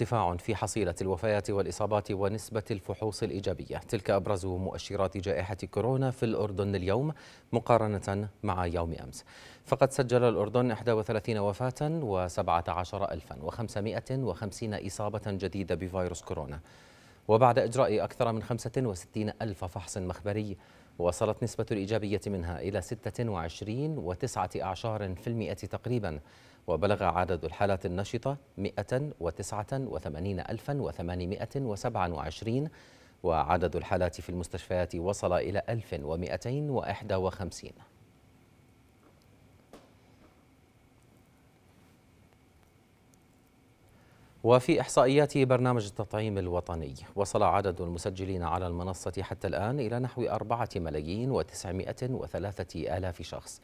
ارتفاع في حصيلة الوفيات والإصابات ونسبة الفحوص الإيجابية تلك أبرز مؤشرات جائحة كورونا في الأردن اليوم مقارنة مع يوم أمس فقد سجل الأردن 31 وفاة و17550 إصابة جديدة بفيروس كورونا وبعد إجراء أكثر من 65 ألف فحص مخبري وصلت نسبة الإيجابية منها إلى 26 وتسعة أعشار في المئة تقريباً وبلغ عدد الحالات النشطة 189827 وعدد الحالات في المستشفيات وصل إلى 1251 وفي إحصائيات برنامج التطعيم الوطني وصل عدد المسجلين على المنصة حتى الآن إلى نحو أربعة ملايين وتسعمائة وثلاثة آلاف شخص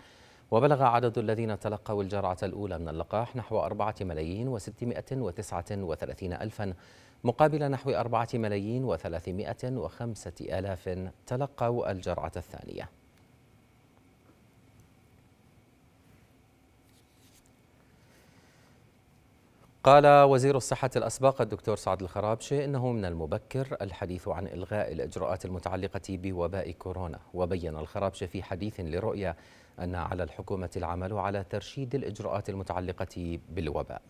وبلغ عدد الذين تلقوا الجرعة الأولى من اللقاح نحو 4 ملايين و639 ألفا مقابل نحو 4 ملايين و305 ألاف تلقوا الجرعة الثانية قال وزير الصحة الأسبق الدكتور سعد الخرابشي إنه من المبكر الحديث عن إلغاء الإجراءات المتعلقة بوباء كورونا وبين الخرابشي في حديث لرؤية أن على الحكومة العمل على ترشيد الإجراءات المتعلقة بالوباء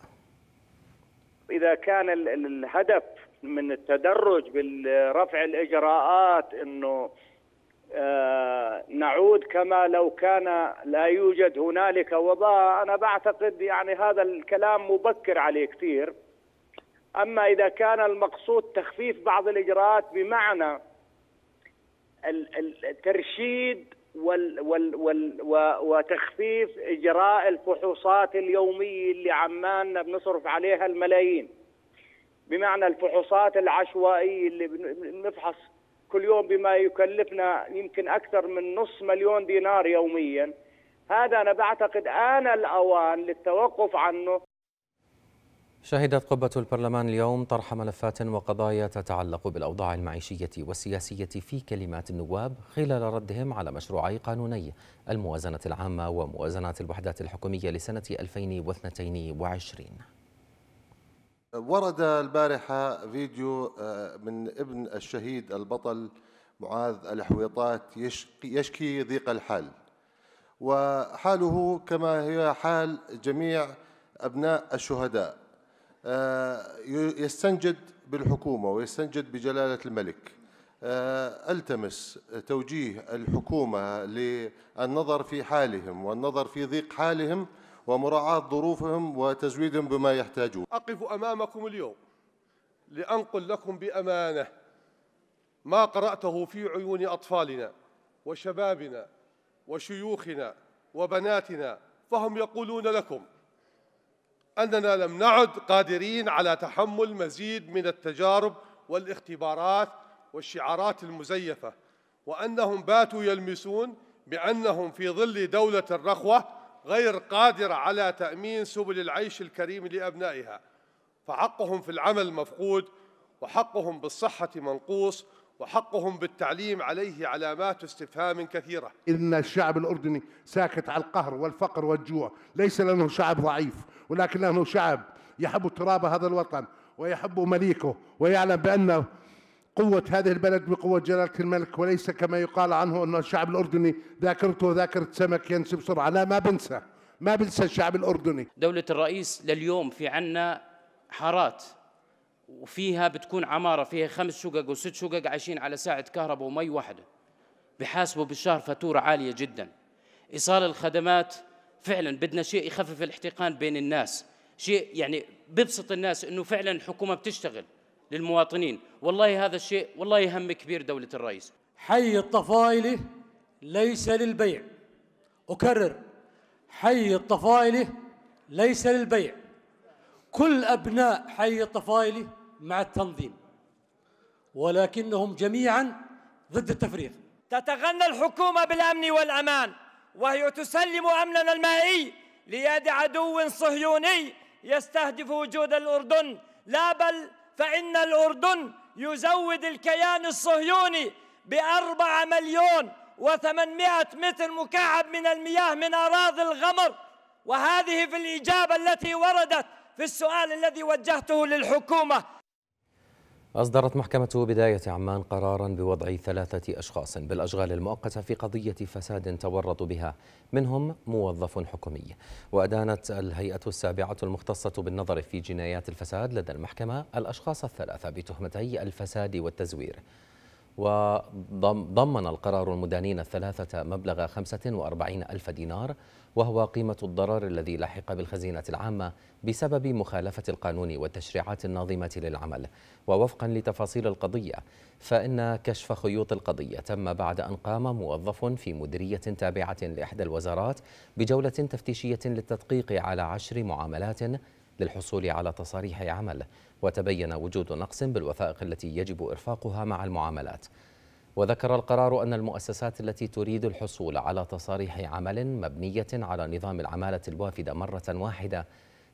إذا كان الهدف من التدرج بالرفع الإجراءات أنه آه، نعود كما لو كان لا يوجد هنالك وباء أنا بعتقد يعني هذا الكلام مبكر عليه كثير أما إذا كان المقصود تخفيف بعض الإجراءات بمعنى الترشيد وال وال وال وتخفيف إجراء الفحوصات اليومية اللي عمالنا بنصرف عليها الملايين بمعنى الفحوصات العشوائية اللي بنفحص كل يوم بما يكلفنا يمكن أكثر من نص مليون دينار يوميا هذا أنا بعتقد آن الأوان للتوقف عنه شهدت قبة البرلمان اليوم طرح ملفات وقضايا تتعلق بالأوضاع المعيشية والسياسية في كلمات النواب خلال ردهم على مشروعي قانوني الموازنة العامة وموازنة الوحدات الحكومية لسنة 2022 ورد البارحة فيديو آه، من ابن الشهيد البطل معاذ الحويطات يشكي ضيق الحال وحاله كما هي حال جميع أبناء الشهداء آه، يستنجد بالحكومة ويستنجد بجلالة الملك آه، التمس توجيه الحكومه للنظر في حالهم والنظر في ضيق حالهم ومراعاه ظروفهم وتزويدهم بما يحتاجون. اقف امامكم اليوم لانقل لكم بامانه ما قراته في عيون اطفالنا وشبابنا وشيوخنا وبناتنا فهم يقولون لكم أننا لم نعد قادرين على تحمل مزيد من التجارب والاختبارات والشعارات المزيفة وأنهم باتوا يلمسون بأنهم في ظل دولة الرخوة غير قادرة على تأمين سبل العيش الكريم لأبنائها فحقهم في العمل مفقود وحقهم بالصحة منقوص وحقهم بالتعليم عليه علامات استفهام كثيرة إن الشعب الأردني ساكت على القهر والفقر والجوع ليس لأنه شعب ضعيف ولكن لأنه شعب يحب تراب هذا الوطن ويحب مليكه ويعلم بأن قوة هذه البلد بقوة جلالة الملك وليس كما يقال عنه أن الشعب الأردني ذاكرته ذاكرة سمك ينسي بسرعة لا ما بنسى ما بنسى الشعب الأردني دولة الرئيس لليوم في عنا حارات وفيها بتكون عماره فيها خمس شقق وست شقق عايشين على ساعه كهرباء ومي واحده بحاسبوا بالشهر فاتوره عاليه جدا ايصال الخدمات فعلا بدنا شيء يخفف الاحتقان بين الناس شيء يعني ببسط الناس انه فعلا الحكومه بتشتغل للمواطنين والله هذا الشيء والله هم كبير دوله الرئيس حي الطفايله ليس للبيع اكرر حي الطفايله ليس للبيع كل ابناء حي الطفايله مع التنظيم ولكنهم جميعا ضد التفريغ تتغنى الحكومة بالأمن والأمان وهي تسلم أمننا المائي ليد عدو صهيوني يستهدف وجود الأردن لا بل فإن الأردن يزود الكيان الصهيوني بأربعة مليون وثمانمائة متر مكعب من المياه من أراضي الغمر وهذه في الإجابة التي وردت في السؤال الذي وجهته للحكومة أصدرت محكمة بداية عمان قرارا بوضع ثلاثة أشخاص بالأشغال المؤقتة في قضية فساد تورط بها منهم موظف حكومي وأدانت الهيئة السابعة المختصة بالنظر في جنايات الفساد لدى المحكمة الأشخاص الثلاثة بتهمتي الفساد والتزوير وضمن القرار المدانين الثلاثة مبلغ 45 ألف دينار وهو قيمة الضرر الذي لحق بالخزينة العامة بسبب مخالفة القانون والتشريعات الناظمة للعمل ووفقا لتفاصيل القضية فإن كشف خيوط القضية تم بعد أن قام موظف في مديرية تابعة لإحدى الوزارات بجولة تفتيشية للتدقيق على عشر معاملات للحصول على تصاريح عمل وتبين وجود نقص بالوثائق التي يجب إرفاقها مع المعاملات وذكر القرار أن المؤسسات التي تريد الحصول على تصاريح عمل مبنية على نظام العمالة الوافدة مرة واحدة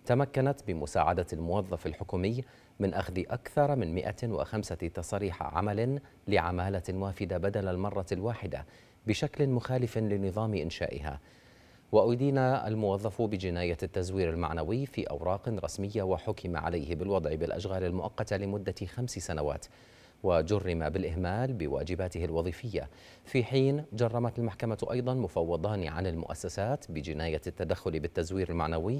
تمكنت بمساعدة الموظف الحكومي من أخذ أكثر من 105 تصريح عمل لعمالة وافدة بدل المرة الواحدة بشكل مخالف لنظام إنشائها وأدين الموظف بجناية التزوير المعنوي في أوراق رسمية وحكم عليه بالوضع بالأشغال المؤقتة لمدة خمس سنوات وجرم بالإهمال بواجباته الوظيفية في حين جرمت المحكمة أيضا مفوضان عن المؤسسات بجناية التدخل بالتزوير المعنوي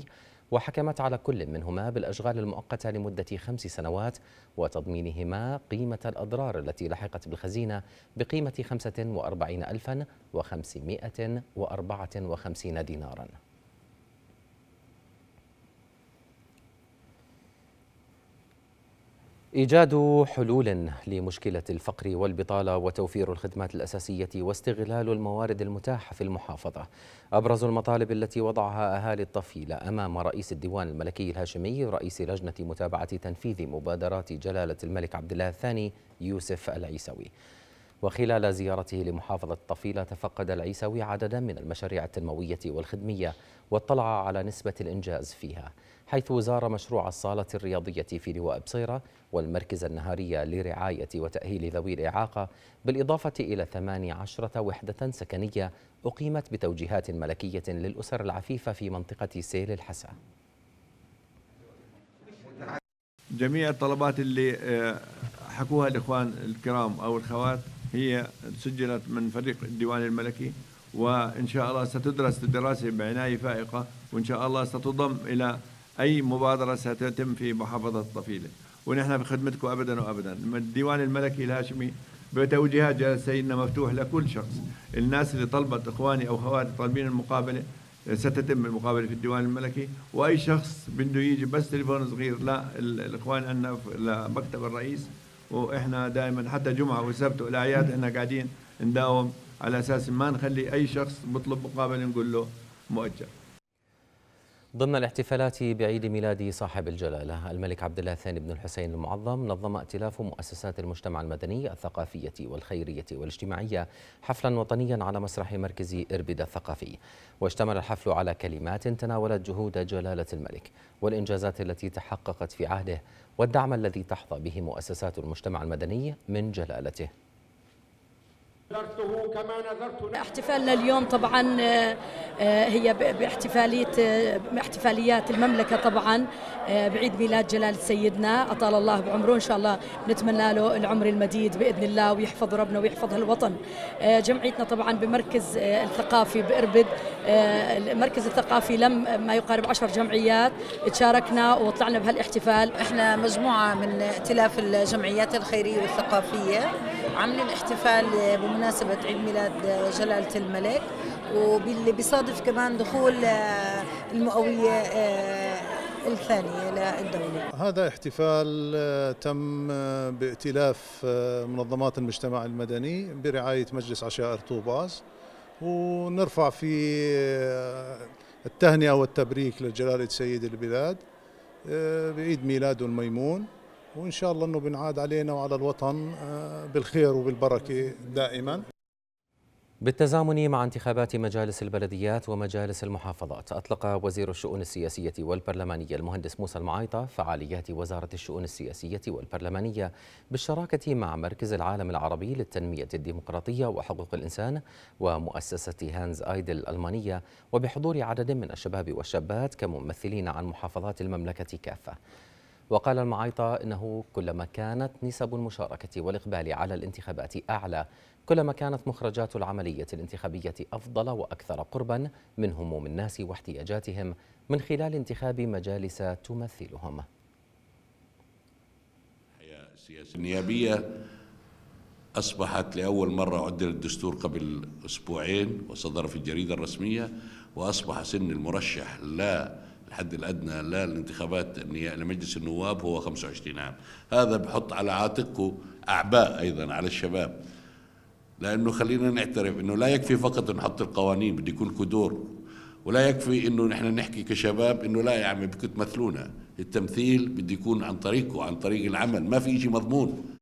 وحكمت على كل منهما بالأشغال المؤقتة لمدة خمس سنوات وتضمينهما قيمة الأضرار التي لحقت بالخزينة بقيمة 45554 ديناراً إيجاد حلول لمشكلة الفقر والبطالة وتوفير الخدمات الأساسية واستغلال الموارد المتاحة في المحافظة أبرز المطالب التي وضعها أهالي الطفيلة أمام رئيس الديوان الملكي الهاشمي رئيس لجنة متابعة تنفيذ مبادرات جلالة الملك عبد الله الثاني يوسف العيسوي وخلال زيارته لمحافظة طفيلة تفقد العيساوي عددا من المشاريع التنموية والخدمية واطلع على نسبة الإنجاز فيها حيث زار مشروع الصالة الرياضية في لواء بصيرة والمركز النهاري لرعاية وتأهيل ذوي الإعاقة بالإضافة إلى 18 وحدة سكنية أقيمت بتوجيهات ملكية للأسر العفيفة في منطقة سيل الحسا جميع الطلبات اللي آه، حكوها الإخوان الكرام أو الخوات هي سجلت من فريق الديوان الملكي وإن شاء الله ستدرس الدراسة بعناية فائقة وإن شاء الله ستضم إلى أي مبادرة ستتم في محافظة طفيلة ونحن في خدمتكم أبدا وأبدا الديوان الملكي الهاشمي بتوجيهات جلالة سيدنا مفتوح لكل شخص الناس اللي طلبت إخواني أو خواتي طالبين المقابلة ستتم المقابلة في الديوان الملكي وأي شخص بده يجي بس تليفون صغير لا الإخوان عندنا لمكتب الرئيس واحنا دائما حتى جمعه وسبت والاعياد احنا قاعدين نداوم على اساس ما نخلي اي شخص بيطلب مقابله نقول له مؤجل ضمن الاحتفالات بعيد ميلاد صاحب الجلالة الملك عبد الله الثاني بن الحسين المعظم نظم ائتلاف مؤسسات المجتمع المدني الثقافية والخيرية والاجتماعية حفلا وطنيا على مسرح مركز إربد الثقافي واشتمل الحفل على كلمات تناولت جهود جلالة الملك والإنجازات التي تحققت في عهده والدعم الذي تحظى به مؤسسات المجتمع المدني من جلالته احتفالنا اليوم طبعا آه، آه، هي باحتفالية آه، باحتفاليات المملكة طبعا آه، بعيد ميلاد جلالة سيدنا أطال الله بعمره إن شاء الله نتمنى له العمر المديد بإذن الله ويحفظ ربنا ويحفظ الوطن جمعيتنا طبعا بمركز الثقافي بإربد المركز الثقافي لم ما يقارب عشر جمعيات تشاركنا وطلعنا بهالاحتفال احنا مجموعة من ائتلاف الجمعيات الخيرية والثقافية عاملين احتفال بمناسبة عيد ميلاد جلالة الملك واللي بيصادف كمان دخول آه، المئويه آه، الثانيه للدوله. هذا احتفال آه، تم بائتلاف منظمات المجتمع المدني برعايه مجلس عشائر طوباس ونرفع فيه التهنئه والتبريك لجلاله سيد البلاد بعيد ميلاده الميمون وان شاء الله انه بنعاد علينا وعلى الوطن بالخير وبالبركه دائما بالتزامن مع انتخابات مجالس البلديات ومجالس المحافظات أطلق وزير الشؤون السياسية والبرلمانية المهندس موسى المعايطة فعاليات وزارة الشؤون السياسية والبرلمانية بالشراكة مع مركز العالم العربي للتنمية الديمقراطية وحقوق الإنسان ومؤسسة هانز آيدل الألمانية وبحضور عدد من الشباب والشابات كممثلين عن محافظات المملكة كافة وقال المعايطة إنه كلما كانت نسب المشاركة والإقبال على الانتخابات أعلى كلما كانت مخرجات العملية الانتخابية أفضل وأكثر قربا من هموم الناس واحتياجاتهم من خلال انتخاب مجالس تمثلهم الحياة السياسة النيابية أصبحت لأول مرة عدل الدستور قبل أسبوعين وصدر في الجريدة الرسمية وأصبح سن المرشح لا الحد الأدنى للانتخابات لمجلس يعني يعني النواب هو 25 عام هذا بحط على عاتقه أعباء أيضا على الشباب لأنه خلينا نعترف أنه لا يكفي فقط نحط القوانين بده يكون كدور ولا يكفي أنه نحن نحكي كشباب أنه لا يا عمي بدكم تمثلونا التمثيل بده يكون عن طريقه عن طريق العمل ما في شيء مضمون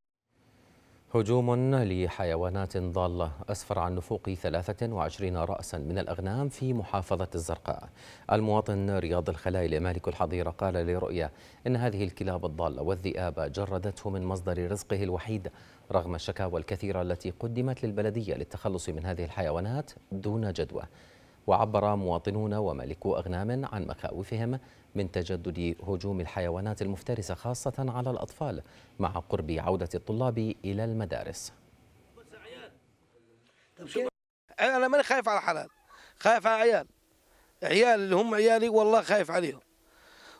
هجوم لحيوانات ضالة أسفر عن نفوق 23 رأسا من الأغنام في محافظة الزرقاء المواطن رياض الخلايل مالك الحظيرة قال لرؤية إن هذه الكلاب الضالة والذئاب جردته من مصدر رزقه الوحيد رغم الشكاوى الكثيرة التي قدمت للبلدية للتخلص من هذه الحيوانات دون جدوى وعبر مواطنون ومالكو أغنام عن مخاوفهم من تجدد هجوم الحيوانات المفترسة خاصة على الأطفال مع قرب عودة الطلاب إلى المدارس أنا ماني خايف على حلال خايف على عيال عيال اللي هم عيالي والله خايف عليهم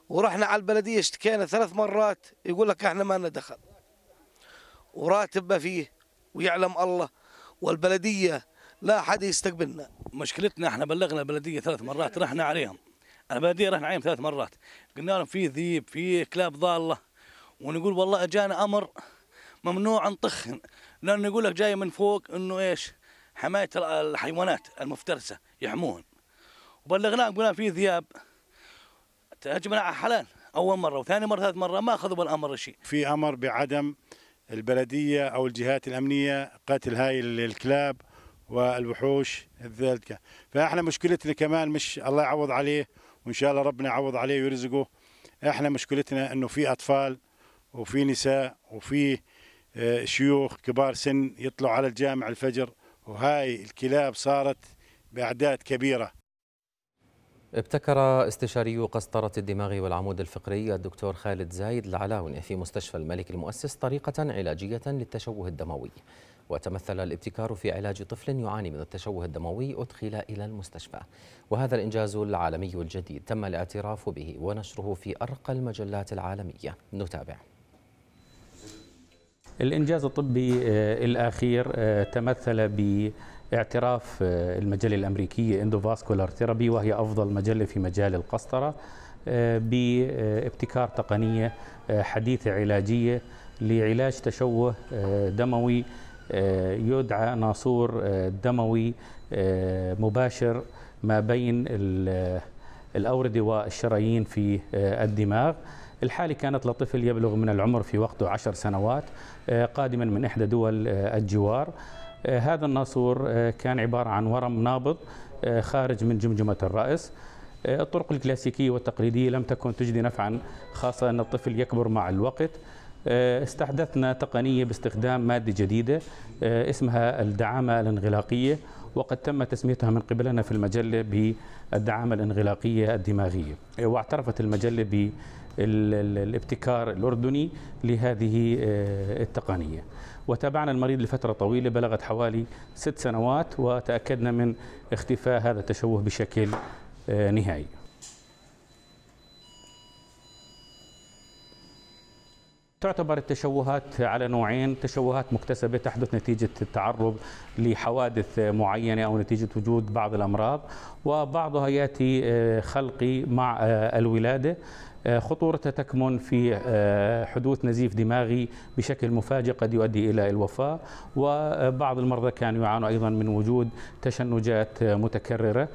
ورحنا على البلدية اشتكينا ثلاث مرات يقول لك احنا ما لنا دخل وراتب ما فيه ويعلم الله والبلدية لا حد يستقبلنا مشكلتنا احنا بلغنا البلديه ثلاث مرات رحنا عليهم البلديه رحنا عليهم ثلاث مرات قلنا لهم في ذيب في كلاب ضاله ونقول والله اجانا امر ممنوع نطخ لانه يقول لك جاي من فوق انه ايش حمايه الحيوانات المفترسه يحموهن وبلغناهم قلنا في ذياب تهجمنا على حلال اول مره وثاني مره ثالث مره ما اخذوا بالامر شيء في امر بعدم البلديه او الجهات الامنيه قتل هاي الكلاب والوحوش الذلكة فإحنا مشكلتنا كمان مش الله يعوض عليه وإن شاء الله ربنا يعوض عليه ويرزقه إحنا مشكلتنا إنه في أطفال وفي نساء وفي آه، شيوخ كبار سن يطلعوا على الجامع الفجر وهاي الكلاب صارت بأعداد كبيرة ابتكر استشاري قسطرة الدماغ والعمود الفقري الدكتور خالد زايد العلاوني في مستشفى الملك المؤسس طريقة علاجية للتشوه الدموي وتمثل الابتكار في علاج طفل يعاني من التشوه الدموي أدخل إلى المستشفى وهذا الإنجاز العالمي الجديد تم الاعتراف به ونشره في أرقى المجلات العالمية نتابع الإنجاز الطبي آه، الأخير آه، تمثل ب اعتراف آه، المجلة الأمريكية Endovascular ثيرابي وهي أفضل مجلة في مجال القسطرة بابتكار تقنية حديثة علاجية لعلاج تشوه دموي آه، يدعى ناصور آه، دموي آه، مباشر ما بين الأوردة والشرايين في الدماغ الحالة كانت لطفل يبلغ من العمر في وقته عشر سنوات قادما من إحدى دول الجوار هذا الناصور كان عبارة عن ورم نابض خارج من جمجمة الرأس الطرق الكلاسيكية والتقليدية لم تكن تجدي نفعا خاصة أن الطفل يكبر مع الوقت آه، استحدثنا تقنية باستخدام مادة جديدة آه، اسمها الدعامة الانغلاقية وقد تم تسميتها من قبلنا في المجلة بالدعامة الانغلاقية الدماغية أيوة، واعترفت المجلة بالابتكار الأردني لهذه آه، التقنية وتابعنا المريض لفترة طويلة بلغت حوالي ست سنوات وتأكدنا من اختفاء هذا التشوه بشكل نهائي تعتبر التشوهات على نوعين تشوهات مكتسبة تحدث نتيجة التعرض لحوادث معينة أو نتيجة وجود بعض الأمراض وبعضها يأتي آه، خلقي مع آه، الولادة آه، خطورتها تكمن في حدوث نزيف دماغي بشكل مفاجئ قد يؤدي الى الوفاه وبعض المرضى كانوا يعانوا ايضا من وجود تشنجات متكرره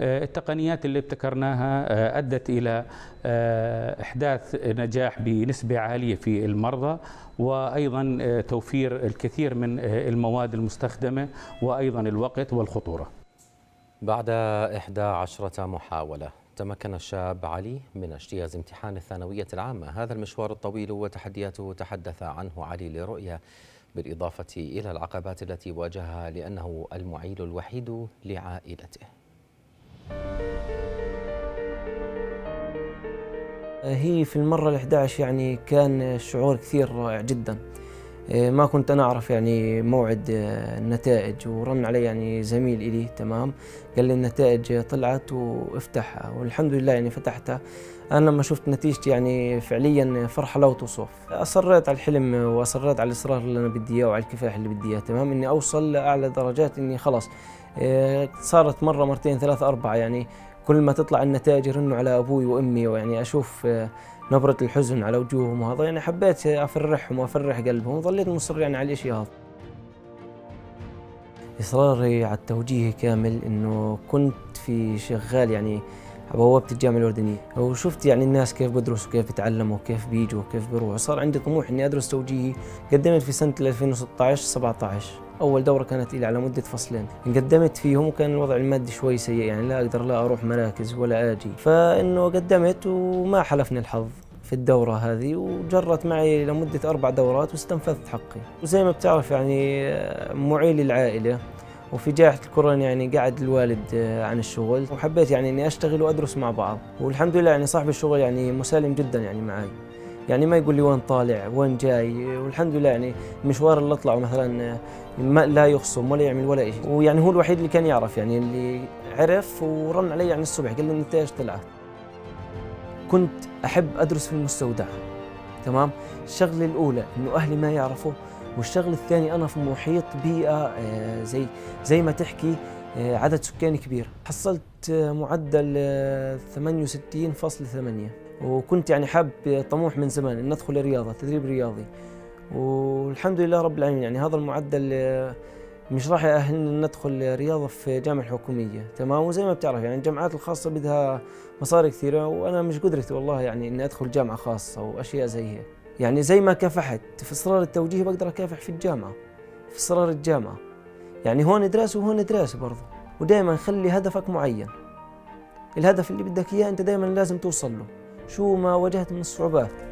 آه، التقنيات اللي ابتكرناها آه، أدت إلى آه، إحداث نجاح بنسبة عالية في المرضى وأيضا توفير الكثير من المواد المستخدمة وأيضا الوقت والخطورة بعد 11 محاولة تمكن الشاب علي من اجتياز امتحان الثانوية العامة هذا المشوار الطويل وتحدياته تحدث عنه علي لرؤية بالإضافة إلى العقبات التي واجهها لأنه المعيل الوحيد لعائلته آه، هي في المرة ال11 يعني كان شعور كثير رائع جدا آه، ما كنت أنا أعرف يعني موعد آه، النتائج ورن علي يعني زميل إلي تمام قال لي النتائج طلعت وافتحها والحمد لله يعني فتحتها أنا لما شفت نتيجتي يعني فعليا فرحة لا توصف أصريت على الحلم وأصريت على الإصرار اللي أنا بدي إياه وعلى الكفاح اللي بدي إياه تمام إني أوصل لأعلى درجات إني خلاص آه، صارت مرة مرتين ثلاثة أربعة يعني كل ما تطلع النتائج يرنوا على أبوي وأمي ويعني أشوف آه، نبرة الحزن على وجوههم وهذا يعني حبيت أفرحهم وأفرح قلبهم وظليت مصر يعني على الشيء هذا إصراري على التوجيه كامل إنه كنت في شغال يعني بوابة الجامعة الأردنية وشفت يعني الناس كيف بدرسوا وكيف بتعلموا وكيف بيجوا وكيف بيروحوا صار عندي طموح إني أدرس توجيهي قدمت في سنة 2016 17 اول دوره كانت لي على مده فصلين قدمت فيهم وكان الوضع المادي شوي سيء يعني لا اقدر لا اروح مراكز ولا اجي فانه قدمت وما حلفني الحظ في الدورة هذه وجرت معي لمدة أربع دورات واستنفذت حقي وزي ما بتعرف يعني معيل العائلة وفي جائحة الكورونا يعني قعد الوالد آه، عن الشغل وحبيت يعني إني أشتغل وأدرس مع بعض والحمد لله يعني صاحب الشغل يعني مسالم جدا يعني معي يعني ما يقول لي وين طالع وين جاي والحمد لله يعني مشوار اللي اطلعه مثلا ما لا يخصم ولا يعمل ولا شيء ويعني هو الوحيد اللي كان يعرف يعني اللي عرف ورن علي يعني الصبح قال لي انت ايش طلعت كنت احب ادرس في المستودع تمام الشغله الاولى انه اهلي ما يعرفوا والشغله الثانيه انا في محيط بيئه آه، زي زي ما تحكي آه، عدد سكاني كبير حصلت آه، معدل 68.8 وكنت يعني حاب طموح من زمان ان ادخل الرياضه تدريب رياضي والحمد لله رب العالمين يعني هذا المعدل مش راح يأهلنا ان ندخل رياضه في جامعه حكوميه تمام وزي ما بتعرف يعني الجامعات الخاصه بدها مصاري كثيره وانا مش قدرتي والله يعني اني ادخل جامعه خاصه واشياء زي هيك يعني زي ما كافحت في اصرار التوجيه بقدر اكافح في الجامعه في اصرار الجامعه يعني هون دراسه وهون دراسه برضه ودائما خلي هدفك معين الهدف اللي بدك اياه انت دائما لازم توصل له شو ما واجهت من الصعوبات